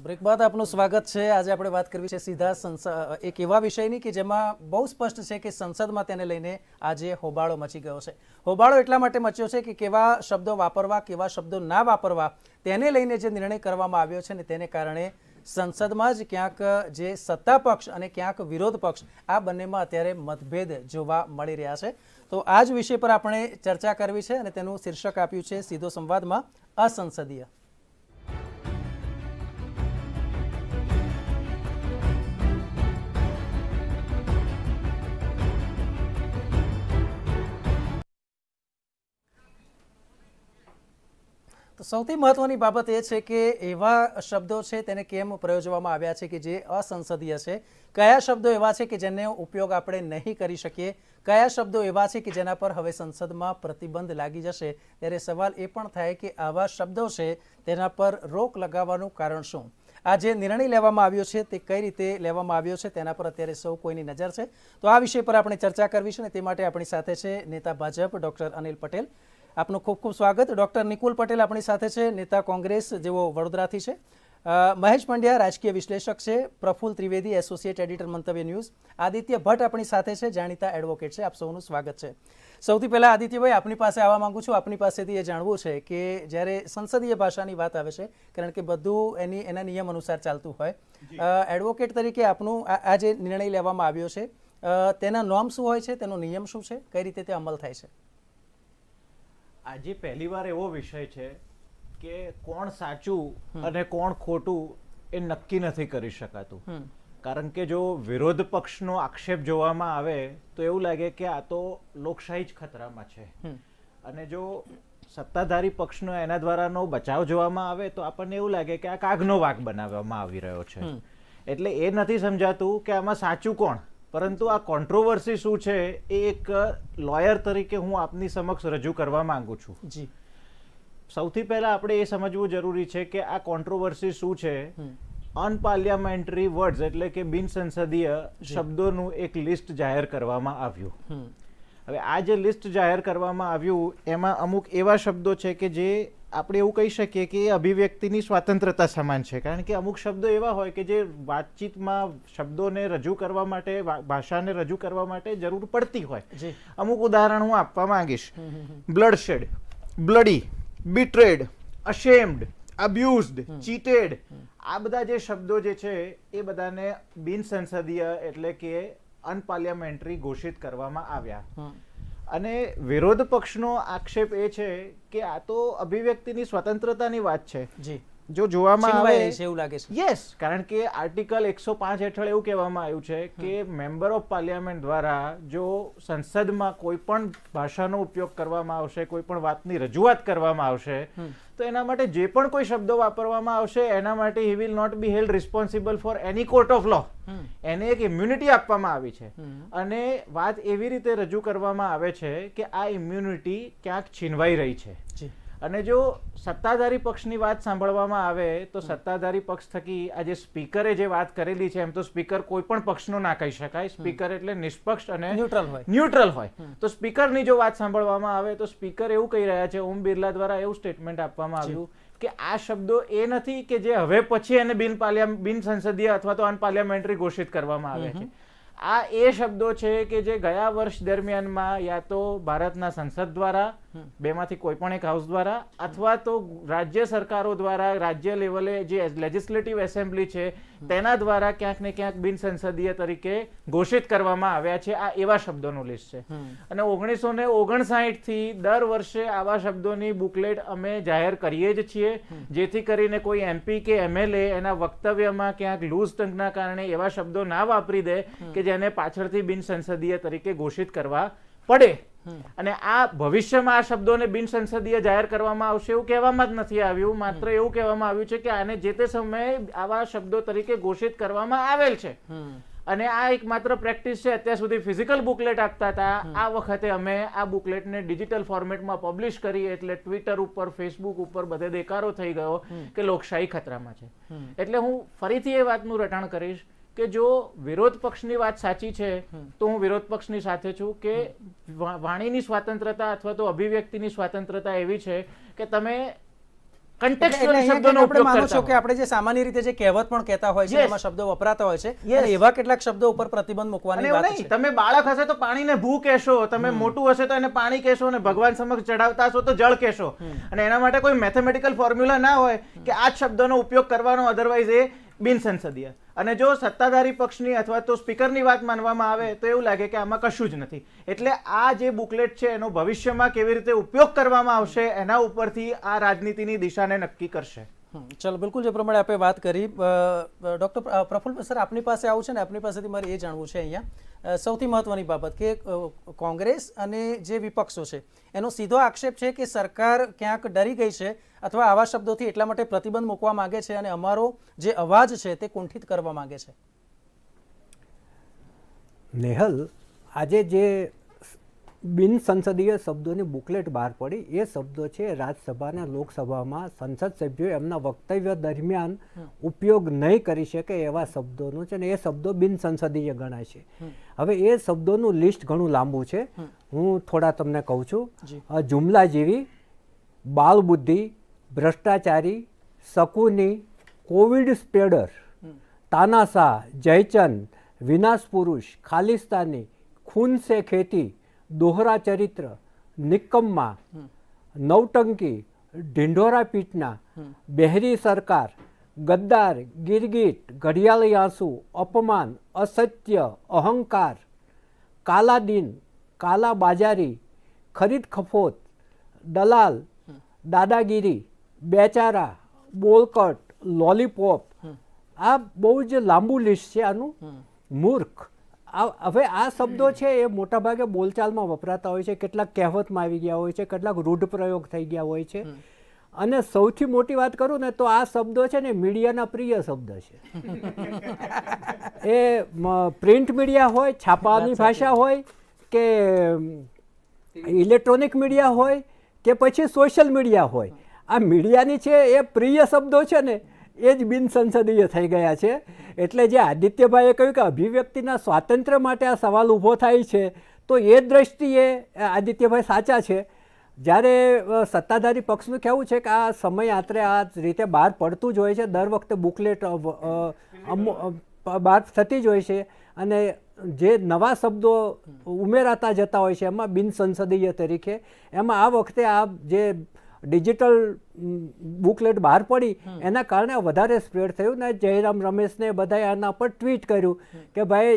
Break બાદ આપનું સ્વાગત છે આજે આપણે વાત કરવી છે સીધા સંસદ એક એવા વિષયની કે જેમાં બહુ સ્પષ્ટ છે કે સંસદમાં તેને લઈને આજે હોબાળો મચી ગયો છે હોબાળો એટલા માટે મચ્યો છે કે કેવા શબ્દો વાપરવા કેવા શબ્દો ના વાપરવા તેને લઈને જે નિર્ણય કરવામાં આવ્યો છે ને તેને કારણે સંસદમાં જ ક્યાંક જે સત્તા પક્ષ અને ક્યાંક વિરોધ પક્ષ આ બંનેમાં અત્યારે મતભેદ જોવા મળી રહ્યા છે તો આ જ વિષય પર આપણે ચર્ચા કરવી છે અને તેનું શીર્ષક આપ્યું છે સીધો સંવાદમાં અસંસદીય તો સૌથી મહત્વની બાબત એ છે કે એવા શબ્દો છે તેને કેમ પ્રયોજવામાં આવ્યા છે કે જે અસંસદીય છે કયા શબ્દો એવા છે કે જેનો ઉપયોગ આપણે નહીં કરી શકીએ કયા શબ્દો એવા છે કે જેના પર હવે સંસદમાં પ્રતિબંધ લાગી જશે ત્યારે સવાલ એ પણ થાય કે આવા શબ્દો છે તેના પર રોક લગાવવાનું કારણ શું આ જે નિર્ણય લેવામાં આવ્યો છે તે કઈ રીતે લેવામાં આવ્યો છે તેના પર અત્યારે સૌ કોઈની નજર છે તો આ વિષય પર આપણે ચર્ચા કરવી છે અને તે માટે આપણી સાથે છે નેતા ભાજપ ડૉક્ટર અનિલ પટેલ આપનું ખૂબ ખૂબ સ્વાગત ડૉક્ટર નિકુલ પટેલ આપણી સાથે છે નેતા કોંગ્રેસ જેઓ વડોદરાથી છે મહેશ પંડ્યા રાજકીય વિશ્લેષક છે Praful Trivedi associate editor Mantavya news Aditya Bhatt આપણી સાથે છે જાણીતા એડવોકેટ છે આપ સૌનું સ્વાગત છે સૌથી પહેલાં આદિત્યભાઈ આપની પાસે આવવા માગું છું આપની પાસેથી એ જાણવું છે કે જ્યારે સંસદીય ભાષાની વાત આવે છે કારણ કે બધું એની એના નિયમ અનુસાર ચાલતું હોય એડવોકેટ તરીકે આપનું આ જે નિર્ણય લેવામાં આવ્યો છે તેના નોર્મ શું હોય છે તેનો નિયમ શું છે કઈ રીતે તે અમલ થાય છે આજે પહેલીવાર એવો વિષય છે કે કોણ સાચું અને કોણ ખોટું એ નક્કી નથી કરી શકાતું કારણ કે જો વિરોધ પક્ષનો આક્ષેપ જોવામાં આવે તો એવું લાગે કે આ તો લોકશાહી જ ખતરામાં છે અને જો સત્તાધારી પક્ષનો એના દ્વારાનો બચાવ જોવામાં આવે તો આપણને એવું લાગે કે આ કાગનો વાક બનાવવામાં આવી રહ્યો છે એટલે એ નથી સમજાતું કે આમાં સાચું કોણ પરંતુ આ કોન્ટ્રોવર્સી શું છે એ એક લોયર તરીકે હું આપની સમક્ષ રજૂ કરવા માંગુ છું જી સૌથી પહેલા આપણે એ સમજવું જરૂરી છે કે આ કોન્ટ્રોવર્સી શું છે અનપાર્લિયામેન્ટરી વર્ડ્સ એટલે કે બિનસંસદીય શબ્દોનું એક લિસ્ટ જાહેર કરવામાં આવ્યું હવે આ જે લિસ્ટ જાહેર કરવામાં આવ્યું એમાં અમુક એવા શબ્દો છે કે જે આપણે એવું કહી શકીએ કે એ અભિવ્યક્તિની સ્વતંત્રતા સમાન છે કારણ કે અમુક શબ્દો એવા હોય કે જે વાતચીતમાં શબ્દોને રજૂ કરવા માટે ભાષાને રજૂ કરવા માટે જરૂર પડતી હોય અમુક ઉદાહરણ હું આપવા માંગીશ બ્લડશેડ બ્લડી બિટ્રેડ અશેમ્ડ અબ્યુઝડ ચીટેડ આ બધા જે શબ્દો જે છે એ બધાને બિનસંસદીય એટલે કે અનપાર્લિયામેન્ટરી ઘોષિત કરવામાં આવ્યા અને વિરોધ પક્ષનો આક્ષેપ એ છે કે આ તો અભિવ્યક્તિની સ્વતંત્રતાની વાત છે જી જો જોવામાં આવે છે એવું લાગે છે યસ કારણ કે આર્ટિકલ એકસો પાંચ હેઠળ એવું કહેવામાં આવ્યું છે કે મેમ્બર ઓફ પાર્લિયામેન્ટ દ્વારા જો સંસદમાં કોઈ પણ ભાષાનો ઉપયોગ કરવામાં આવશે કોઈ પણ વાતની રજૂઆત કરવામાં આવશે તો એના માટે જે પણ કોઈ શબ્દો વાપરવામાં આવશે એના માટે he will not be held responsible for any court of law એને એક ઇમ્યુનિટી આપવામાં આવી છે અને વાત એવી રીતે રજૂ કરવામાં આવે છે કે આ ઇમ્યુનિટી ક્યાંક છીનવાઈ રહી છે અને જો સત્તાધારી પક્ષની વાત સાંભળવામાં આવે તો સત્તાધારી પક્ષ થકી આ જે સ્પીકરે જે વાત કરેલી છે એમ તો સ્પીકર કોઈ પણ પક્ષનો ના કહી શકાય સ્પીકર એટલે નિષ્પક્ષ અને ન્યુટ્રલ હોય ન્યુટ્રલ હોય તો સ્પીકરની જો વાત સાંભળવામાં આવે તો સ્પીકર એવું કહી રહ્યા છે ઓમ બિરલા દ્વારા એવું સ્ટેટમેન્ટ આપવામાં આવ્યું કે આ શબ્દો એ નથી કે જે હવે પછી એને બિન બિન સંસદીય અથવા તો અનપાર્લિયામેન્ટરી ઘોષિત કરવામાં આવે છે આ એ શબ્દો છે કે જે ગયા વર્ષ દરમિયાનમાં યા તો ભારતના સંસદ દ્વારા બેમાંથી કોઈ પણ એક હાઉસ દ્વારા અથવા તો રાજ્ય સરકારો દ્વારા રાજ્ય લેવલે જે લેજિસ્લેટિવ એસેમ્બલી છે તેના દ્વારા ક્યાંક ને ક્યાંક બિનસંસદીય તરીકે ઘોષિત કરવામાં આવ્યા છે આ એવા શબ્દોનું લિસ્ટ છે અને ઓગણીસો ને ઓગણસાઠ થી દર વર્ષે આવા શબ્દોની બુકલેટ અમે જાહેર કરીએ જ છીએ જેથી કરીને કોઈ એમપી કે એમએલએ એના વક્તવ્યમાં ક્યાંક લૂઝ ટંકના કારણે એવા શબ્દો ના વાપરી દે કે જેને પાછળથી બિન સંસદીય તરીકે ઘોષિત કરવા પડે અને આ ભવિષ્યમાં આ શબ્દોને બિનસંસદીય જાહેર કરવામાં આવશે એવું કહેવામાં જ નથી આવ્યું માત્ર એવું કહેવામાં આવ્યું છે કે આને જે તે સમયે આવા શબ્દો તરીકે ઘોષિત કરવામાં આવેલ છે અને આ એકમાત્ર પ્રેક્ટિસ છે અત્યાર સુધી ફિઝિકલ બુકલેટ આપતા હતા આ વખતે અમે આ બુકલેટને ડિજિટલ ફોર્મેટમાં પબ્લિશ કરી એટલે ટ્વિટર ઉપર ફેસબુક ઉપર બધે દેકારો થઈ ગયો કે લોકશાહી ખતરામાં છે એટલે હું ફરીથી એ વાતનું રટણ કરીશ કે જો વિરોધ પક્ષની વાત સાચી છે તો હું વિરોધ પક્ષની સાથે છું કે વાણીની સ્વાતંત્રતા અથવા તો અભિવ્યક્તિની સ્વાતંત્રતા એવી છે કે તમે વપરાતા હોય છે એવા કેટલાક શબ્દો ઉપર પ્રતિબંધ મૂકવાની તમે બાળક હશે તો પાણીને ભૂ કહેશો તમે મોટું હશે તો એને પાણી કહેશો અને ભગવાન સમક્ષ ચડાવતા હશો તો જળ કહેશો અને એના માટે કોઈ મેથેમેટિકલ ફોર્મ્યુલા ના હોય કે આ શબ્દોનો ઉપયોગ કરવાનો અધરવાઇઝ એ બિનસંસદીય અને જો સત્તાધારી પક્ષની અથવા તો સ્પીકરની વાત માનવામાં આવે તો એવું લાગે કે આમાં કશું જ નથી એટલે આ જે બુકલેટ છે એનો ભવિષ્યમાં કેવી રીતે ઉપયોગ કરવામાં આવશે એના ઉપરથી આ રાજનીતિની દિશાને નક્કી કરશે ચાલો બિલકુલ જે પ્રમાણે આપણે વાત કરી ડૉક્ટર પ્રફુલ્લ સર આપની પાસે આવું છે ને આપની પાસેથી મારે એ જાણવું છે અહીંયા સૌથી મહત્ત્વની બાબત કે કોંગ્રેસ અને જે વિપક્ષો છે એનો સીધો આક્ષેપ છે કે સરકાર ક્યાંક ડરી ગઈ છે અથવા આવા શબ્દોથી એટલા માટે પ્રતિબંધ મૂકવા માગે છે અને અમારો જે અવાજ છે તે કુંઠિત કરવા માગે છે નેહલ આજે જે બિનસંસદીય શબ્દોની બુકલેટ બહાર પડી એ શબ્દો છે રાજ્યસભાના લોકસભામાં સંસદ સભ્યો એમના વક્તવ્ય દરમિયાન ઉપયોગ નહીં કરી શકે એવા શબ્દોનો છે ને એ શબ્દો બિનસંસદીય ગણાય છે હવે એ શબ્દોનું લિસ્ટ ઘણું લાંબુ છે હું થોડા તમને કહું છું જુમલા જેવી બાલબુદ્ધિ ભ્રષ્ટાચારી શકુની કોવિડ સ્પ્રેડર તાનાશાહ જયચંદ વિનાશ પુરુષ ખાલિસ્તાની ખૂન સે ખેતી દોહરા ચરિત્ર નિકમ્મા નવટંકી ઢિંઢોરા પીટના બહેરી સરકાર ગદ્દાર ગિરગીટ ઘડિયાળી આંસુ અપમાન અસત્ય અહંકાર કાલા દિન કાલા બાજારી ખરીદ ખફોત દલાલ દાદાગીરી બેચારા બોલકટ લોલીપોપ આ બહુ જ લાંબુ લિસ્ટ છે આનું મૂર્ખ હવે આ શબ્દો છે એ મોટાભાગે બોલચાલમાં વપરાતા હોય છે કેટલાક કહેવતમાં આવી ગયા હોય છે કેટલાક રૂઢ પ્રયોગ થઈ ગયા હોય છે અને સૌથી મોટી વાત કરું ને તો આ શબ્દો છે ને મીડિયાના પ્રિય શબ્દ છે એ પ્રિન્ટ મીડિયા હોય છાપાની ભાષા હોય કે ઇલેક્ટ્રોનિક મીડિયા હોય કે પછી સોશિયલ મીડિયા હોય આ મીડિયાની છે એ પ્રિય શબ્દો છે ને એ જ બિનસંસદીય થઈ ગયા છે એટલે જે આદિત્યભાઈએ કહ્યું કે અભિવ્યક્તિના સ્વાતંત્ર્ય માટે આ સવાલ ઊભો થાય છે તો એ દ્રષ્ટિએ આદિત્યભાઈ સાચા છે જ્યારે સત્તાધારી પક્ષનું કહેવું છે કે આ સમય આત્રે આ રીતે બહાર પડતું જ હોય છે દર વખતે બુકલેટ બહાર થતી જ હોય છે અને જે નવા શબ્દો ઉમેરાતા જતા હોય છે એમાં બિનસંસદીય તરીકે એમાં આ વખતે આ જે ડિજિટલ બુકલેટ બહાર પડી એના કારણે વધારે સ્પ્રેડ થયું ને જયરામ રમેશને બધાએ આના પર ટ્વીટ કર્યું કે ભાઈ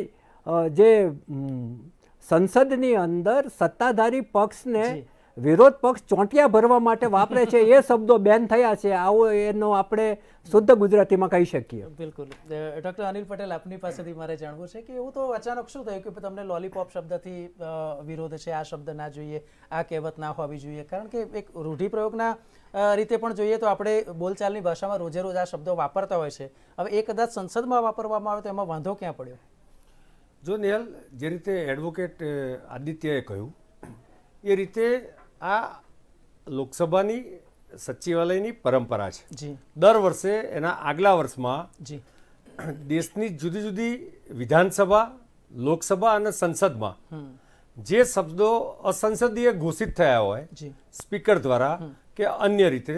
જે સંસદની અંદર સત્તાધારી પક્ષને વિરોધ પક્ષ ચોંટિયા ભરવા માટે વાપરે છે એ શબ્દો બેન થયા છે આવો એનો આપણે શુદ્ધ ગુજરાતીમાં કહી શકીએ બિલકુલ ડૉક્ટર અનિલ પટેલ આપની પાસેથી મારે જાણવું છે કે એવું તો અચાનક શું થયું કે તમને લોલીપોપ શબ્દથી વિરોધ છે આ શબ્દ ના જોઈએ આ કહેવત ના હોવી જોઈએ કારણ કે એક રૂઢિપ્રયોગના રીતે પણ જોઈએ તો આપણે બોલચાલની ભાષામાં રોજે રોજ આ શબ્દો વાપરતા હોય છે હવે એ કદાચ સંસદમાં વાપરવામાં આવે તો એમાં વાંધો ક્યાં પડ્યો જો નેહલ જે રીતે એડવોકેટ આદિત્યએ કહ્યું એ રીતે આ લોકસભાની સચિવાલયની પરંપરા છે દર વર્ષે એના આગલા વર્ષમાં દેશની જુદી જુદી વિધાનસભા લોકસભા અને સંસદમાં જે શબ્દો અસંસદીય ઘોષિત થયા હોય સ્પીકર દ્વારા કે અન્ય રીતે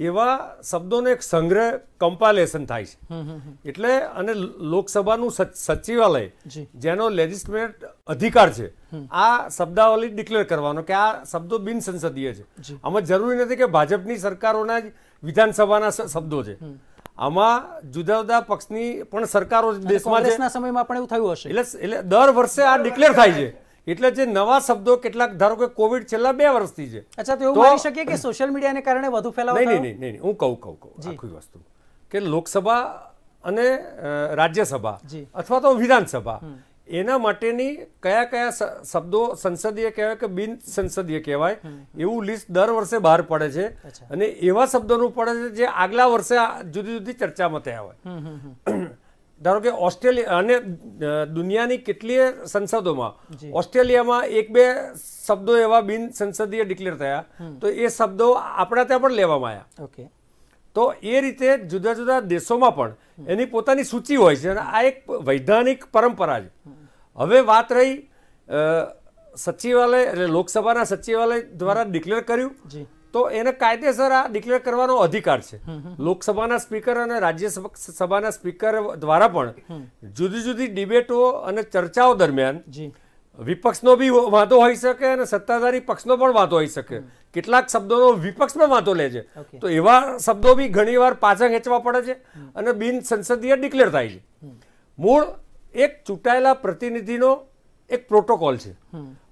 એવા શબ્દોનો એક સંગ્રહ કમ્પાલેશન થાય છે એટલે અને લોકસભાનું સચિવાલય જેનો લેજિસ્લેટ અધિકાર છે આ શબ્દાવલી ડિક્લેર કરવાનો કે આ શબ્દો બિનસંસદીય છે આમાં જરૂરી નથી કે ભાજપની સરકારોના જ વિધાનસભાના શબ્દો છે આમાં જુદા જુદા પક્ષની પણ સરકારો દેશમાં સમયમાં પણ એવું થયું હશે એટલે એટલે દર વર્ષે આ ડિક્લેર થાય છે એટલે જે નવા શબ્દો કેટલાક ધારો કે કોવિડ છેલ્લા બે વર્ષથી છે અચ્છા તો એવું માની શકીએ કે સોશિયલ મીડિયાને કારણે વધુ ફેલાવો નહીં નહીં નહીં હું કહું કહું કહું આખી વસ્તુ કે લોકસભા અને રાજ્યસભા અથવા તો વિધાનસભા એના માટેની કયા કયા શબ્દો સંસદીય કહેવાય કે બિન સંસદીય કહેવાય એવું લિસ્ટ દર વર્ષે બહાર પડે છે અને એવા શબ્દોનું પડે છે જે આગલા વર્ષે જુદી જુદી ચર્ચામાં થયા હોય ધારો કે ઓસ્ટ્રેલિયા અને દુનિયાની કેટલીય સંસદોમાં ઓસ્ટ્રેલિયામાં એક બે શબ્દો એવા બિન સંસદીય ડિક્લેર થયા તો એ શબ્દો આપણા ત્યાં પણ લેવામાં આવ્યા ઓકે તો એ રીતે જુદા જુદા દેશોમાં પણ એની પોતાની સૂચિ હોય છે અને આ એક વૈધાનિક પરંપરા છે હવે વાત રહી સચિવાલય એટલે લોકસભાના સચિવાલય દ્વારા ડિક્લેર કર્યું તો એને કાયદેસર આ ડિક્લેર કરવાનો અધિકાર છે લોકસભાના સ્પીકર અને રાજ્યસભાના સ્પીકર દ્વારા પણ જુદી જુદી ડિબેટો અને ચર્ચાઓ દરમિયાન વિપક્ષનો બી વાંધો હોઈ શકે અને સત્તાધારી પક્ષનો પણ વાંધો હોઈ શકે કેટલાક શબ્દોનો વિપક્ષ પણ વાંધો લે છે તો એવા શબ્દો બી ઘણીવાર પાછા ખેંચવા પડે છે અને બિન સંસદીય ડિક્લેર થાય છે મૂળ એક ચૂંટાયેલા પ્રતિનિધિનો એક પ્રોટોકોલ છે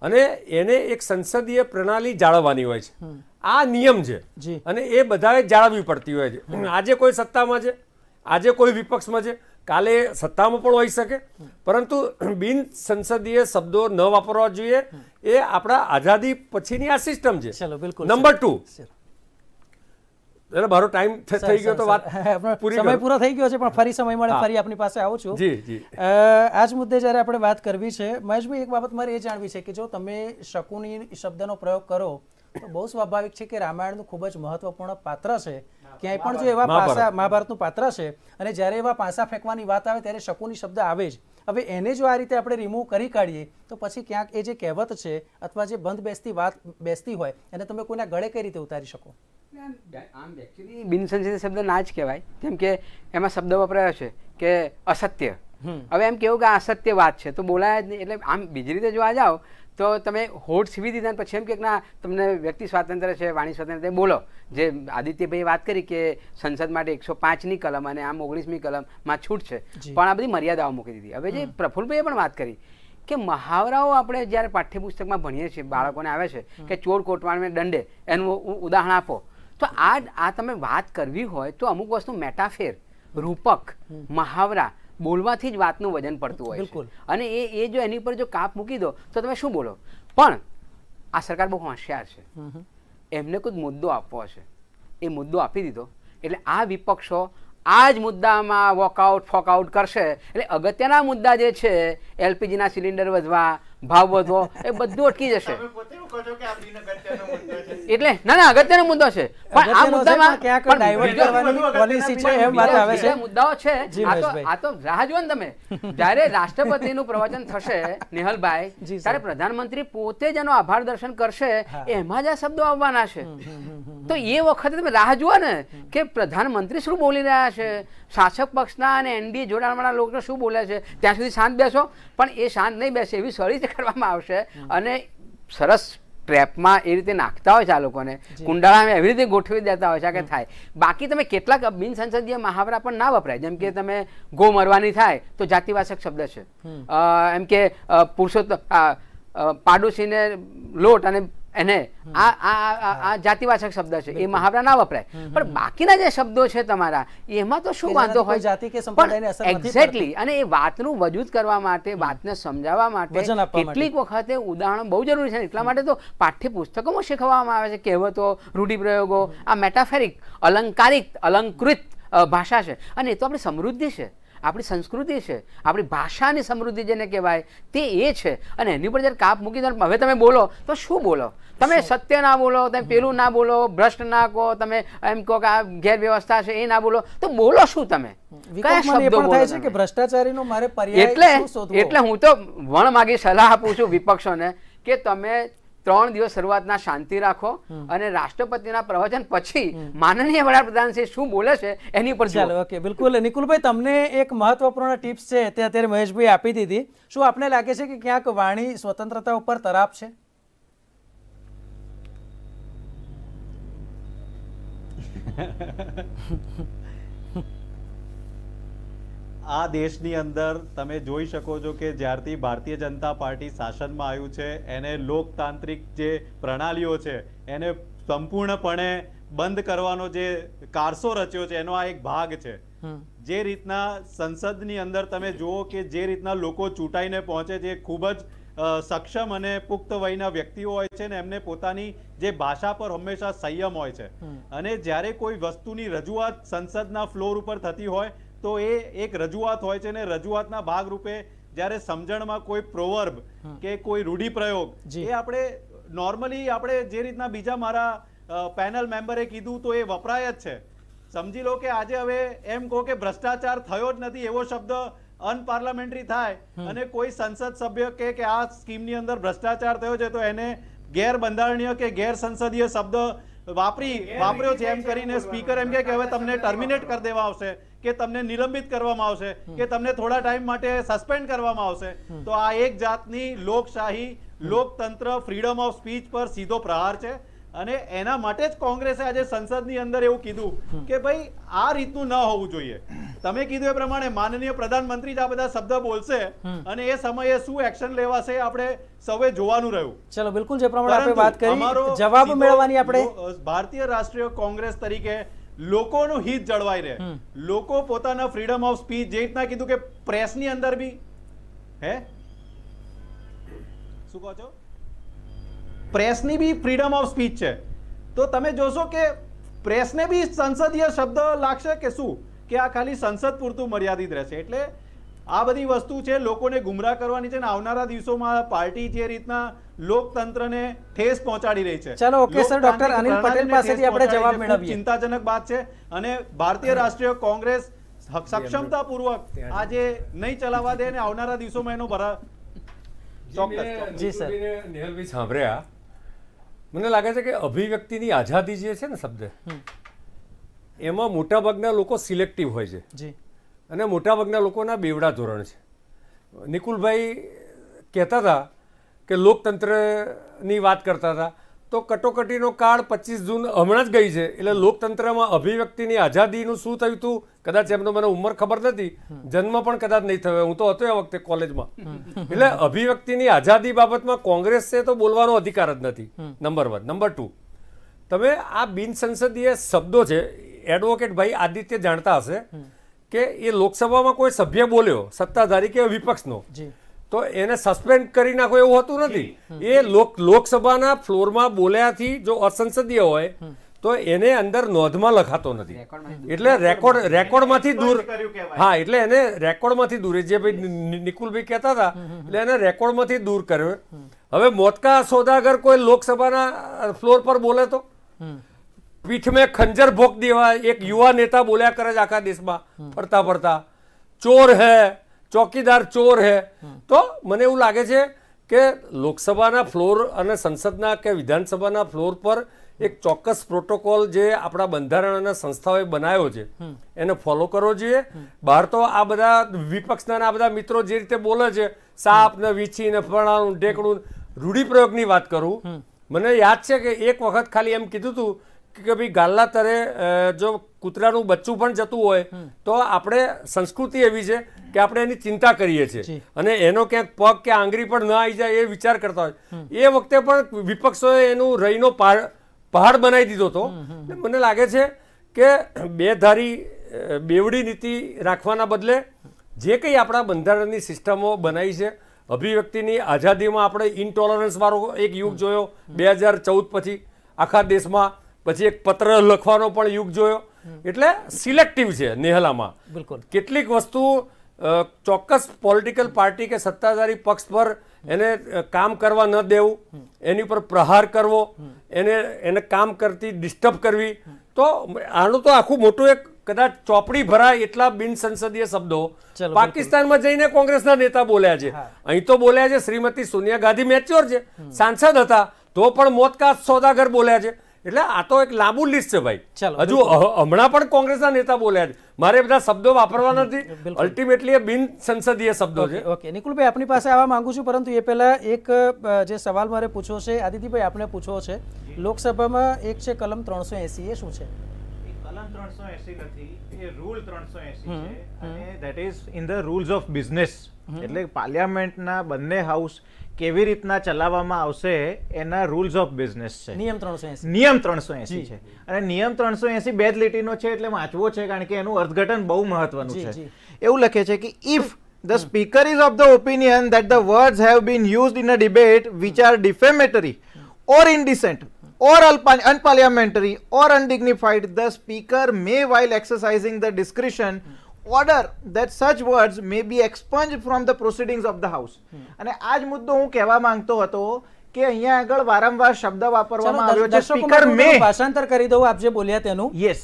અને એને એક સંસદીય પ્રણાલી જાળવવાની હોય છે આ નિયમ છે અને એ બધાએ જાળવવી પડતી હોય છે આજે કોઈ સત્તામાં છે આજે કોઈ વિપક્ષમાં છે કાલે સત્તામાં પણ હોઈ શકે પરંતુ બિન સંસદીય શબ્દો ન વાપરવા જોઈએ એ આપણા આઝાદી પછીની આ સિસ્ટમ છે નંબર ટુ મારો ટાઈમ થઈ ગયો તો વાત સમય પૂરો થઈ ગયો છે પણ ફરી સમય મળે ફરી આપની પાસે આવું છું જી જી આજ મુદ્દે જ્યારે આપણે વાત કરવી છે મહેશભાઈ એક બાબત મારે એ જાણવી છે કે જો તમે શકુની શબ્દનો પ્રયોગ કરો તો બહુ સ્વાભાવિક છે કે રામાયણનું ખૂબ જ મહત્વપૂર્ણ પાત્ર છે ક્યાંય પણ જો એવા પાસા મહાભારતનું પાત્ર છે અને જ્યારે એવા પાસા ફેંકવાની વાત આવે ત્યારે શકુની શબ્દ આવે જ હવે એને જો આ રીતે આપણે રિમૂવ કરી કાઢીએ તો પછી ક્યાંક એ જે કહેવત છે અથવા જે બંધ બેસતી વાત બેસતી હોય એને તમે કોઈના ગળે કઈ રીતે ઉતારી શકો આમ એકચ્યુઅલી બિનસંચિત શબ્દ ના જ કહેવાય કેમ કે એમાં શબ્દ વપરાયો છે કે અસત્ય હવે એમ કેવું કે અસત્ય વાત છે તો બોલાય જ નહીં એટલે આમ બીજી રીતે જોવા જાઓ તો તમે હોટ સીવી દીધા પછી એમ કે ના તમને વ્યક્તિ સ્વાતંત્ર્ય છે વાણી સ્વાતંત્ર્ય બોલો જે આદિત્યભાઈએ વાત કરી કે સંસદ માટે એકસો પાંચની કલમ અને આમ ઓગણીસમી કલમમાં છૂટ છે પણ આ બધી મર્યાદાઓ મૂકી દીધી હવે જે પ્રફુલભાઈએ પણ વાત કરી કે મહાવરાઓ આપણે જ્યારે પાઠ્યપુસ્તકમાં ભણીએ છીએ બાળકોને આવે છે કે ચોર કોટવાણને દંડે એનું ઉદાહરણ આપો તો આ આ તમે વાત કરવી હોય તો અમુક વસ્તુ મેટાફેર રૂપક મહાવરા બોલવાથી જ વાતનું વજન પડતું હોય બિલકુલ અને એ એ જો એની ઉપર જો કાપ મૂકી દો તો તમે શું બોલો પણ આ સરકાર બહુ હોશિયાર છે એમને કોઈ મુદ્દો આપવો છે એ મુદ્દો આપી દીધો એટલે આ વિપક્ષો આ જ મુદ્દામાં વોકઆઉટ ફોકઆઉટ કરશે એટલે અગત્યના મુદ્દા જે છે એલપીજીના સિલિન્ડર વધવા ભાવ વધવો એ બધું અટકી જશે એટલે ના ના અગત્યનો મુદ્દો છે પણ આ મુદ્દામાં ક્યાંક ડાયવર્ટ કરવાની પોલિસી છે એમ વાત આવે છે મુદ્દાઓ છે આ તો આ તો રાહ જુઓ તમે જ્યારે રાષ્ટ્રપતિનું પ્રવચન થશે નેહલભાઈ ત્યારે પ્રધાનમંત્રી પોતે જ એનો આભાર દર્શન કરશે એમાં જ આ શબ્દો આવવાના છે તો એ વખતે તમે રાહ જુઓ ને કે પ્રધાનમંત્રી શું બોલી રહ્યા છે શાસક પક્ષના અને એનડીએ જોડાણવાળા લોકો શું બોલે છે ત્યાં સુધી શાંત બેસો પણ એ શાંત નહીં બેસે એવી સળી કરવામાં આવશે અને સરસ ટ્રેપમાં એ રીતે નાખતા હોય છે આ લોકોને કુંડાળામાં એવી રીતે ગોઠવી દેતા હોય છે કે થાય બાકી તમે કેટલાક બિનસંસદીય મહાવરા પણ ના વપરાય જેમ કે તમે ગો મરવાની થાય તો જાતિવાસક શબ્દ છે એમ કે પુરુષોત્તમ પાડોશીને લોટ અને એને આ આ જાતિવાચક શબ્દ છે એ મહાવરા ના વપરાય પણ બાકીના જે શબ્દો છે તમારા એમાં તો શું વાંધો હોય જાતિ કે સંપ્રદાયને એક્ઝેક્ટલી અને એ વાતનું વજૂદ કરવા માટે વાતને સમજાવવા માટે કેટલીક વખતે ઉદાહરણ બહુ જરૂરી છે એટલા માટે તો પાઠ્યપુસ્તકોમાં શીખવવામાં આવે છે કહેવતો રૂઢિપ્રયોગો આ મેટાફેરિક અલંકારિક અલંકૃત ભાષા છે અને એ તો આપણી સમૃદ્ધિ છે આપણી સંસ્કૃતિ છે આપણી ભાષાની સમૃદ્ધિ જેને કહેવાય તે એ છે અને એની ઉપર જ્યારે કાપ મૂકી દો હવે તમે બોલો તો શું બોલો તમે સત્ય ના બોલો તમે પેલું ના બોલો ભ્રષ્ટ ના કહો તમે એમ કહો કે આ ગેરવ્યવસ્થા છે એ ના બોલો તો બોલો શું તમે એટલે એટલે હું તો વણ માગી સલાહ આપું છું વિપક્ષોને કે તમે ત્રણ દિવસ શરૂઆતના શાંતિ રાખો અને રાષ્ટ્રપતિના પ્રવચન પછી માનનીય વડાપ્રધાન છે શું બોલે છે એની ઉપર ચાલો ઓકે બિલકુલ નિકુલભાઈ તમને એક મહત્વપૂર્ણ ટિપ્સ છે તે અત્યારે મહેશભાઈ આપી દીધી શું આપને લાગે છે કે ક્યાંક વાણી સ્વતંત્રતા ઉપર તરાપ છે Ha ha ha ha. આ દેશની અંદર તમે જોઈ શકો છો કે જ્યારથી ભારતીય જનતા પાર્ટી શાસનમાં આવ્યું છે એને લોકતાંત્રિક જે પ્રણાલીઓ છે એને સંપૂર્ણપણે બંધ કરવાનો જે કારસો રચ્યો છે એનો આ એક ભાગ છે જે રીતના સંસદની અંદર તમે જુઓ કે જે રીતના લોકો ચૂંટાઈને પહોંચે છે ખૂબ જ સક્ષમ અને પુખ્ત વયના વ્યક્તિઓ હોય છે ને એમને પોતાની જે ભાષા પર હંમેશા સંયમ હોય છે અને જ્યારે કોઈ વસ્તુની રજૂઆત સંસદના ફ્લોર ઉપર થતી હોય તો એ એક રજૂઆત હોય છે ને રજૂઆતના ભાગરૂપે જ્યારે સમજણમાં કોઈ પ્રોવર્બ કે કોઈ રૂઢિપ્રયોગ એ આપણે નોર્મલી આપણે જે રીતના બીજા મારા પેનલ મેમ્બરે કીધું તો એ વપરાય જ છે સમજી લો કે આજે હવે એમ કહો કે ભ્રષ્ટાચાર થયો જ નથી એવો શબ્દ અનપાર્લામેન્ટરી થાય અને કોઈ સંસદ સભ્ય કે કે આ સ્કીમની અંદર ભ્રષ્ટાચાર થયો છે તો એને ગેરબંધારણીય કે ગેરસંસદીય શબ્દ વાપરી વાપર્યો છે એમ કરીને સ્પીકર એમ કે હવે તમને ટર્મિનેટ કરી દેવા આવશે કે તમને નિલંબિત કરવામાં આવશે કે તમને થોડા ટાઈમ માટે સસ્પેન્ડ કરવામાં આવશે તો આ એક જાતની લોકશાહી લોકતંત્ર ફ્રીડમ ઓફ સ્પીચ પર સીધો પ્રહાર છે અને એના માટે જ કોંગ્રેસે આજે સંસદની અંદર એવું કીધું કે ભાઈ આ રીતનું ન હોવું જોઈએ તમે કીધું એ પ્રમાણે માનનીય પ્રધાનમંત્રી જ આ બધા શબ્દ બોલશે અને એ સમયે શું એક્શન લેવાશે આપણે સૌએ જોવાનું રહ્યું ચલો બિલકુલ જે પ્રમાણે આપણે વાત કરી જવાબ મેળવવાની આપણે ભારતીય રાષ્ટ્રીય કોંગ્રેસ તરીકે લોકોનું હિત જળવાઈ રહે લોકો પોતાના ફ્રીડમ ઓફ સ્પીચ જે રીતના કીધું કે પ્રેસની અંદર બી હે શું કહો છો પ્રેસની બી ફ્રીડમ ઓફ સ્પીચ છે તો તમે જોશો કે પ્રેસને બી સંસદીય શબ્દ લાગશે કે શું કે આ ખાલી સંસદ પૂરતું મર્યાદિત રહેશે એટલે આ બધી વસ્તુ છે લોકોને ગુમરાહ કરવાની છે અને આવનારા દિવસોમાં પાર્ટી જે રીતના લોકતંત્રને ઠેસ પહોંચાડી રહી છે ચાલો okay sir doctor Anil Patel પાસેથી આપણે જવાબ મેળવીએ ચિંતાજનક વાત છે અને ભારતીય રાષ્ટ્રીય કોંગ્રેસ સક્ષમતાપૂર્વક આજે નહીં ચલાવવા દે અને આવનારા દિવસોમાં એનો ભરા ચોક્કસ જી સર નેહલભાઈ સાંભળ્યા મને લાગે છે કે અભિવ્યક્તિની આઝાદી જે છે ને શબ્દ એમાં મોટાભાગના લોકો સિલેક્ટિવ હોય છે જી અને મોટાભાગના લોકોના બેવડા ધોરણ છે નિકુલભાઈ કહેતા હતા કે લોકતંત્રની વાત કરતા હતા તો કટોકટીનો કાળ પચીસ જૂન હમણાં જ ગઈ છે એટલે લોકતંત્રમાં અભિવ્યક્તિની આઝાદીનું શું થયું હતું કદાચ એમનો મને ઉંમર ખબર નથી જન્મ પણ કદાચ નહીં થયો હું તો હતો એ વખતે કોલેજમાં એટલે અભિવ્યક્તિની આઝાદી બાબતમાં કોંગ્રેસ છે તો બોલવાનો અધિકાર જ નથી નંબર વન નંબર ટુ તમે આ બિનસંસદીય શબ્દો છે એડવોકેટ ભાઈ આદિત્ય જાણતા હશે કે એ લોકસભામાં કોઈ સભ્ય બોલ્યો સત્તાધારી કે વિપક્ષનો તો એને સસ્પેન્ડ કરી નાખો એવું હતું નથી એ લોકસભાના ફ્લોરમાં બોલ્યાથી જો અસંસદીય હોય તો એને અંદર નોંધમાં લખાતો નથી એટલે રેકોર્ડ રેકોર્ડમાંથી દૂર હા એટલે એને રેકોર્ડમાંથી દૂર જે ભાઈ નિકુલભાઈ કહેતા હતા એટલે એને રેકોર્ડમાંથી દૂર કર્યો હવે મોતકા સોદાગર કોઈ લોકસભાના ફ્લોર પર બોલે તો પીઠ મેં ખંજર ભોગ દેવા એક યુવા નેતા બોલ્યા કરે છે આખા દેશમાં ફરતા ફરતા ચોર હે ચોકીદાર ચોર હે તો મને એવું લાગે છે કે લોકસભાના ફ્લોર અને સંસદના કે વિધાનસભાના ફ્લોર પર એક ચોક્કસ પ્રોટોકોલ જે આપણા બંધારણ અને સંસ્થાઓએ બનાવ્યો છે એને ફોલો કરવો જોઈએ બહાર તો આ બધા વિપક્ષના આ બધા મિત્રો જે રીતે બોલે છે સાપ ને વીછી ને ફળાનું ઢેકણું રૂઢિપ્રયોગની વાત કરું મને યાદ છે કે એક વખત ખાલી એમ કીધું હતું કે ભાઈ ગાલના તરે જો કૂતરાનું બચ્ચું પણ જતું હોય તો આપણે સંસ્કૃતિ એવી છે કે આપણે એની ચિંતા કરીએ છીએ અને એનો ક્યાંક પગ કે આંગળી પણ ન આવી જાય એ વિચાર કરતા હોય એ વખતે પણ વિપક્ષોએ એનું રહીનો પહાડ પહાડ બનાવી દીધો હતો મને લાગે છે કે બે ધારી બેવડી નીતિ રાખવાના બદલે જે કંઈ આપણા બંધારણની સિસ્ટમો બનાવી છે અભિવ્યક્તિની આઝાદીમાં આપણે ઇન્ટોલરન્સવાળો એક યુગ જોયો બે હજાર ચૌદ પછી આખા દેશમાં પછી એક પત્ર લખવાનો પણ યુગ જોયો એટલે સિલેક્ટિવ છે નેહલામાં બિલકુલ કેટલીક વસ્તુ ચોક્કસ પોલિટિકલ પાર્ટી કે સત્તાધારી પક્ષ પર એને કામ કરવા ન દેવું એની પર પ્રહાર કરવો એને એને કામ કરતી ડિસ્ટર્બ કરવી તો આનું તો આખું મોટું એક કદાચ ચોપડી ભરાય એટલા બિનસંસદીય શબ્દો પાકિસ્તાનમાં જઈને કોંગ્રેસના નેતા બોલ્યા છે અહીં તો બોલ્યા છે શ્રીમતી સોનિયા ગાંધી મેચ્યોર છે સાંસદ હતા તો પણ મોતકાત સોદાગર બોલ્યા છે એટલે આ તો એક લાંબુ લિસ્ટ છે ભાઈ હજુ હમણાં પણ કોંગ્રેસના નેતા બોલ્યા છે મારે બધા શબ્દો વાપરવા નથી અલ્ટિમેટલી એ બિન સંસદીય શબ્દો છે ઓકે નિકુલભાઈ આપની પાસે આવવા માંગુ છું પરંતુ એ પહેલાં એક જે સવાલ મારે પૂછવો છે આદિત્યભાઈ આપણે પૂછવો છે લોકસભામાં એક છે કલમ ત્રણસો એસી એ શું છે કલમ ત્રણસો એસી નથી in the rules of business એટલે પાર્લિયામેન્ટના બંને હાઉસ કેવી રીતના ચલાવવામાં આવશે એના રૂલ્સ ઓફ બિઝનેસ છે નિયમ ત્રણસો એસી નિયમ ત્રણસો એસી છે અને નિયમ ત્રણસો એસી બે લીટીનો છે એટલે વાંચવો છે કારણ કે એનું અર્થઘટન બહુ મહત્વનું છે એવું લખે છે કે if the speaker is of the opinion that the words have been use in a debate which are defamatory or indecent or unparliamentary or undignified, the speaker may, while exercising the discretion, order that such words may be expunge from the proceedings of the house અને આ મુદ્દો હું કહેવા માંગતો હતો કે અહીંયા આગળ વારંવાર શબ્દ વાપરવામાં આવ્યો છે સ્પીકર મે ભાષાંતર કરી દઉં આપ જે બોલ્યા તેનું યસ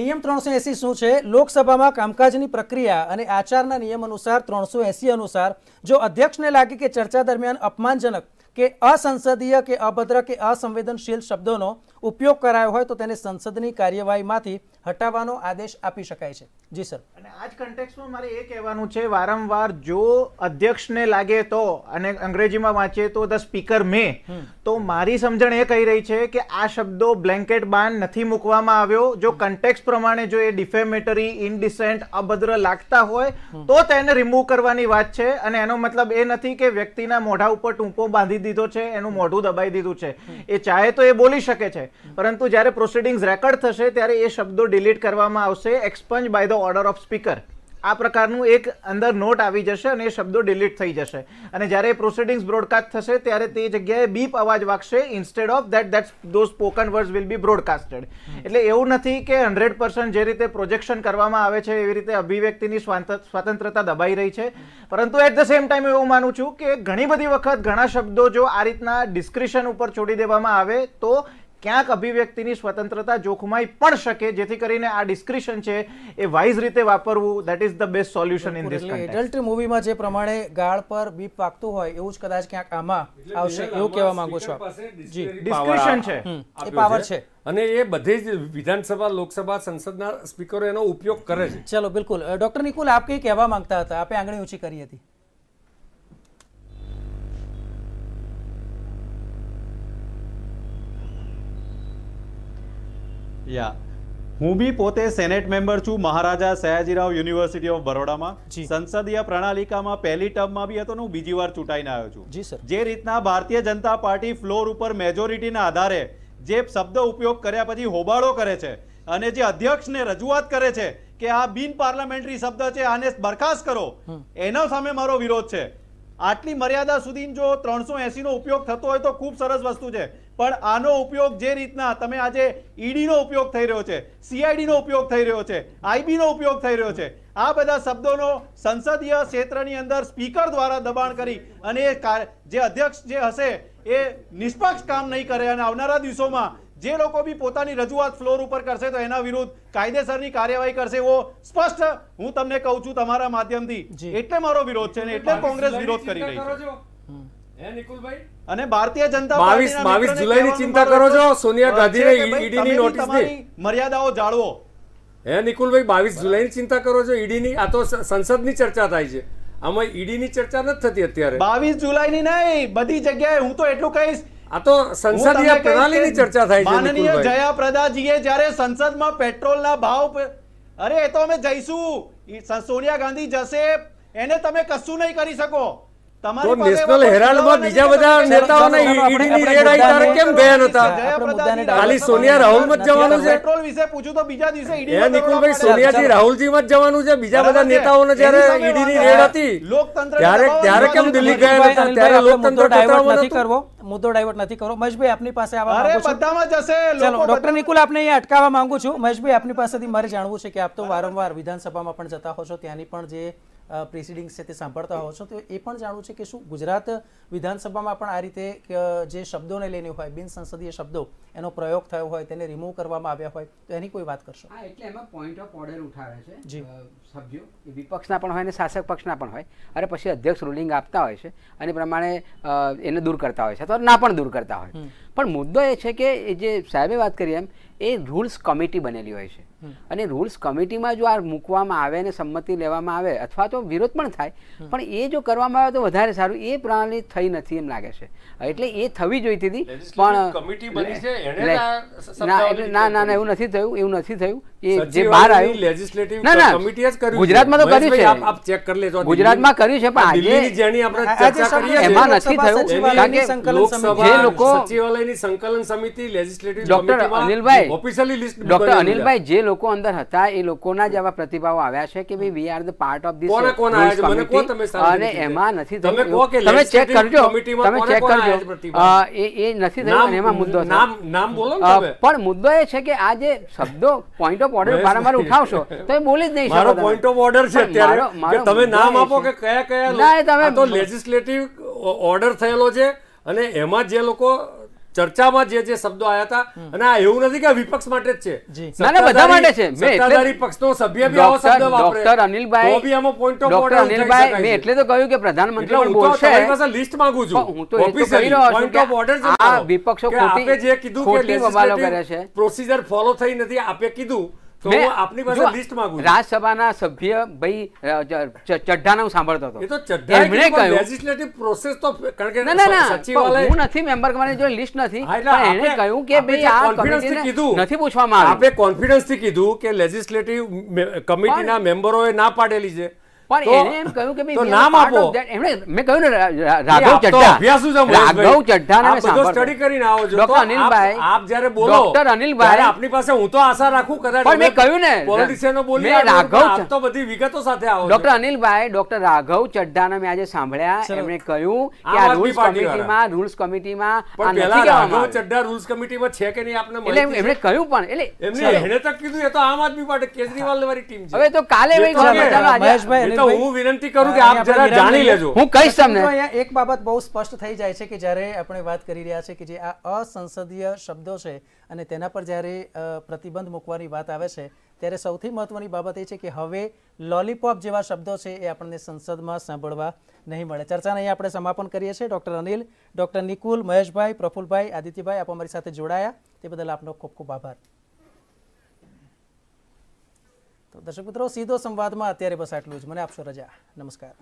નિયમ ત્રણસો એસી શું છે લોકસભામાં કામકાજની પ્રક્રિયા અને આચારના નિયમ અનુસાર ત્રણસો એસી અનુસાર જો અધ્યક્ષને લાગે કે ચર્ચા દરમિયાન અપમાનજનક કે અસંસદીય કે અભદ્ર કે અસંવેદનશીલ શબ્દોનો ઉપયોગ કરાયો હોય તો તેને સંસદની કાર્યવાહીમાંથી હટાવવાનો આદેશ આપી શકાય છે જી સર અને આજ જ કન્ટેક્સમાં મારે એ કહેવાનું છે વારંવાર જો અધ્યક્ષને લાગે તો અને અંગ્રેજીમાં વાંચીએ તો ધ સ્પીકર મે તો મારી સમજણ એ કહી રહી છે કે આ શબ્દો બ્લેન્કેટ બાન નથી મૂકવામાં આવ્યો જો કન્ટેક્સ પ્રમાણે જો એ ડિફેમેટરી ઇનડિસેન્ટ અભદ્ર લાગતા હોય તો તેને રિમૂવ કરવાની વાત છે અને એનો મતલબ એ નથી કે વ્યક્તિના મોઢા ઉપર ટૂંકો બાંધી દીધો છે એનું મોઢું દબાઈ દીધું છે એ ચાહે તો એ બોલી શકે છે પરંતુ જ્યારે પ્રોસિડિંગ્સ રેકોર્ડ થશે ત્યારે એ શબ્દો ડિલીટ કરવામાં આવશે expunge by the order of speaker આ પ્રકારનું એક અંદર નોટ આવી જશે અને એ શબ્દો ડિલીટ થઈ જશે અને જ્યારે એ પ્રોસિડિંગ્સ બ્રોડકાસ્ટ થશે ત્યારે તે જગ્યાએ બીપ અવાજ વાગશે instead of that that those spoken words will be broadcasted એટલે એવું નથી કે હંડ્રેડ પર્સન્ટ જે રીતે પ્રોજેક્શન કરવામાં આવે છે એવી રીતે અભિવ્યક્તિની સ્વતંત્રતા દબાઈ રહી છે પરંતુ એટ ધ સેમ ટાઈમ એવું માનું છું કે ઘણી બધી વખત ઘણા શબ્દો જો આ રીતના ડિસ્ક્રિશન ઉપર છોડી દેવામાં આવે તો ક્યાંક અભિવ્યક્તિની સ્વતંત્રતા જોખમાઈ પણ શકે જેથી કરીને આ ડિસ્ક્રિશન છે એ વાઇઝ રીતે વાપરવું that is the best solution in this adult મૂવીમાં જે પ્રમાણે ગાળ પર બીપ વાગતું હોય એવું જ કદાચ ક્યાંક આમાં આવશે એવું કહેવા માંગુ છો જી ડિસ્ક્રિશન છે એ પાવર છે અને એ બધે જ વિધાનસભા લોકસભા સંસદના સ્પીકરો એનો ઉપયોગ કરે છે ચલો બિલકુલ ડોક્ટર નિકુલ આપ કંઈ કહેવા માંગતા હતા આપે આંગળી ઊંચી કરી હતી યા હું બી પોતે સેનેટ મેમ્બર છું મહારાજા સયાજીરાવ યુનિવર્સિટી ઓફ બરોડામાં સંસદીય પ્રણાલિકામાં પહેલી ટર્મમાં બી હતો હું બીજી વાર ચૂંટાઈને આવ્યો છું જી સર જે રીતના ભારતીય જનતા પાર્ટી ફ્લોર ઉપર મેજોરિટીના આધારે જે શબ્દ ઉપયોગ કર્યા પછી હોબાળો કરે છે અને જે અધ્યક્ષને રજૂઆત કરે છે કે આ બિન પાર્લામેન્ટરી શબ્દ છે આને બરખાસ્ત કરો એના સામે મારો વિરોધ છે આટલી મર્યાદા સુધી જો ત્રણસો એસીનો ઉપયોગ થતો હોય તો ખૂબ સરસ વસ્તુ છે પણ આનો ઉપયોગ જે રીતના તમે આજે ઈડીનો ઉપયોગ થઈ રહ્યો છે સીઆઈડીનો ઉપયોગ થઈ રહ્યો છે આઈબીનો ઉપયોગ થઈ રહ્યો છે આ બધા શબ્દોનો સંસદીય ક્ષેત્રની અંદર સ્પીકર દ્વારા દબાણ કરી અને એ જે અધ્યક્ષ જે હશે એ નિષ્પક્ષ કામ નહીં કરે અને આવનારા દિવસોમાં જે લોકો બી પોતાની રજૂઆત ફ્લોર ઉપર કરશે તો એના વિરુદ્ધ કાયદેસરની કાર્યવાહી કરશે એવો સ્પષ્ટ હું તમને કહું છું તમારા માધ્યમથી એટલે મારો વિરોધ છે ને એટલે કોંગ્રેસ વિરોધ કરી રહી છે અને ભારતીય જનતા બાવીસ બાવીસ જુલાઈની ચિંતા કરો છો સોનિયા ગાંધીને ઈડીની નોટિસ મર્યાદાઓ જાળવો હે નિકુલભાઈ બાવીસ જુલાઈની ચિંતા કરો છો ઈડીની આ તો સંસદની ચર્ચા થાય છે આમાં ઈડીની ચર્ચા નથી થતી અત્યારે બાવીસ જુલાઈની નહીં બધી જગ્યાએ હું તો એટલું કહીશ આ તો સંસદીય પ્રણાલીની ચર્ચા થાય છે માનનીય જયાપ્રદાજીએ જ્યારે સંસદમાં પેટ્રોલના ભાવ અરે એ તો અમે જઈશું સોનિયા ગાંધી જશે એને તમે કશું નહીં કરી શકો તો નેશનલ હેરાલ્ડમાં બીજા બધા નેતાઓને ઈડીની રેડ આવી તારે કેમ ગયા નતા ખાલી સોનિયા રાહુલ માં જવાનું છે પેટ્રોલ વિશે પૂછ્યું તો બીજા દિવસે ઈડી એ નિકુલભાઈ સોનિયાજી રાહુલજી માં જવાનું છે બીજા બધા નેતાઓને જ્યારે ઈડીની રેડ હતી લોકતંત્ર ત્યારે ત્યારે કેમ દિલ્હી ગયા નતા ત્યારે લોકતંત્ર ડાયવર્ટ નથી કરવો મુદ્દો ડાયવર્ટ નથી કરવો મહેશભાઈ આપની પાસે આવવા માંગુ છું બધામાં જશે ચલો ડોક્ટર નિકુલ આપને અહીંયા અટકાવવા માંગુ છું મહેશભાઈ આપની પાસેથી મારે જાણવું છે કે આપ તો વારંવાર વિધાનસભામાં પણ જતા હો છો ત્યાંની પણ જે પ્રિસિડિંગ્સ છે તે સાંભળતા હોવ છો તો એ પણ જાણવું છે કે શું ગુજરાત વિધાનસભામાં પણ આ રીતે જે શબ્દોને લઈને હોય બિનસંસદીય શબ્દો એનો પ્રયોગ થયો હોય તેને રિમૂવ કરવામાં આવ્યા હોય તો એની કોઈ વાત કરશો હા એટલે એમાં પોઈન્ટ ઓફ ઓર્ડર ઉઠાવે છે જી સભ્યો એ વિપક્ષના પણ હોય અને શાસક પક્ષના પણ હોય અરે પછી અધ્યક્ષ રૂલિંગ આપતા હોય છે અને પ્રમાણે એને દૂર કરતા હોય છે અથવા ના પણ દૂર કરતા હોય પણ મુદ્દો એ છે કે જે સાહેબે વાત કરી એમ એ રૂલ્સ કમિટી બનેલી હોય છે અને રૂલ્સ કમિટીમાં જો આ મૂકવામાં આવે અને સંમતિ લેવામાં આવે અથવા તો વિરોધ પણ થાય પણ એ જો કરવામાં આવે તો વધારે સારું એ પ્રણાલી થઈ નથી એમ લાગે છે એટલે એ થવી જોઈતી હતી પણ ના ના એવું નથી થયું એવું નથી થયું એ જે બહાર આવ્યું લેજિસ્લેટિવ ના ના ગુજરાતમાં તો કર્યું છે આપ ચેક કરી લેજો ગુજરાતમાં કર્યું છે પણ આજે જેની આપણે ચર્ચા કરી એમાં નથી થયું કારણ કે જે લોકો સચિવાલયની સંકલન સમિતિ લેજિસ્લેટિવ ડોક્ટર અનિલભાઈ ઓફિશિયલી લિસ્ટ ડોક્ટર અનિલભાઈ જે લોકો લોકો અંદર હતા એ લોકોના જ આવા પ્રતિભાવો આવ્યા છે કે ભાઈ we are the part of this અને એમાં નથી તમે ચેક કરજો તમે ચેક કરજો એ એ નથી થયું એમાં મુદ્દો નામ બોલો પણ મુદ્દો એ છે કે આ જે શબ્દો પોઈન્ટ ઓફ ઓર્ડર વારંવાર ઉઠાવશો તો એ બોલી જ નહીં મારો પોઈન્ટ ઓફ ઓર્ડર છે અત્યારે તમે નામ આપો કે કયા કયા ના તમે તો લેજિસ્લેટિવ ઓર્ડર થયેલો છે અને એમાં જે લોકો ચર્ચામાં જે જે શબ્દો આવ્યા હતા અને આ એવું નથી કે વિપક્ષ માટે જ છે બધા માટે છે એટલે તો કહ્યું કે પ્રધાનમંત્રી પણ હું લિસ્ટ માંગુ છું હું તો વિપક્ષો આપે જે કીધું કે લેજિસ્લેટિવ પ્રોસિજર ફોલો થઈ નથી આપે કીધું રાજ્યસભાના સભ્ય ભાઈ ચડ્ઢાને હું સાંભળતો હતો એમણે કહ્યું નથી મેમ્બર મને જો લિસ્ટ નથી એને કહ્યું કે ભાઈ આ કોન્ફિડન્સથી કીધું નથી પૂછવામાં આવ્યું કોન્ફિડન્સ થી કીધું કે લેજિસ્લેટિવ કમિટીના મેમ્બરોએ ના પાડેલી છે મેં રાઘવ ચડ્ઢા ને આજે સાંભળ્યા એમણે કહ્યું કે આ રૂલ્સ કમિટીમાં રૂલ્સ કમિટીમાં પણ પહેલા રાઘવ છે કે નહીં આપણે એટલે એમણે કહ્યું પણ એટલે એમને એને તક કીધું એ તો આમ આદમી પાર્ટી કેજરીવાલ વાળી ટીમ છે હવે તો કાલે મહેશભાઈ એક બાબત બહુ સ્પષ્ટ થઈ જાય છે કે જ્યારે આપણે વાત કરી રહ્યા છે કે જે આ અસંસદીય શબ્દો છે અને તેના પર જ્યારે પ્રતિબંધ મૂકવાની વાત આવે છે ત્યારે સૌથી મહત્વની બાબત એ છે કે હવે લોલીપોપ જેવા શબ્દો છે એ આપણને સંસદમાં સાંભળવા નહીં મળે ચર્ચાને અહીંયા આપણે સમાપન કરીએ છીએ ડૉક્ટર અનિલ ડૉક્ટર નિકુલ મહેશભાઈ પ્રફુલભાઈ આદિત્યભાઈ આપ અમારી સાથે જોડાયા તે બદલ આપનો ખૂબ ખૂબ આભાર તો દર્શક મિત્રો સીધો સંવાદમાં અત્યારે બસ આટલું જ મને આપશો રજા નમસ્કાર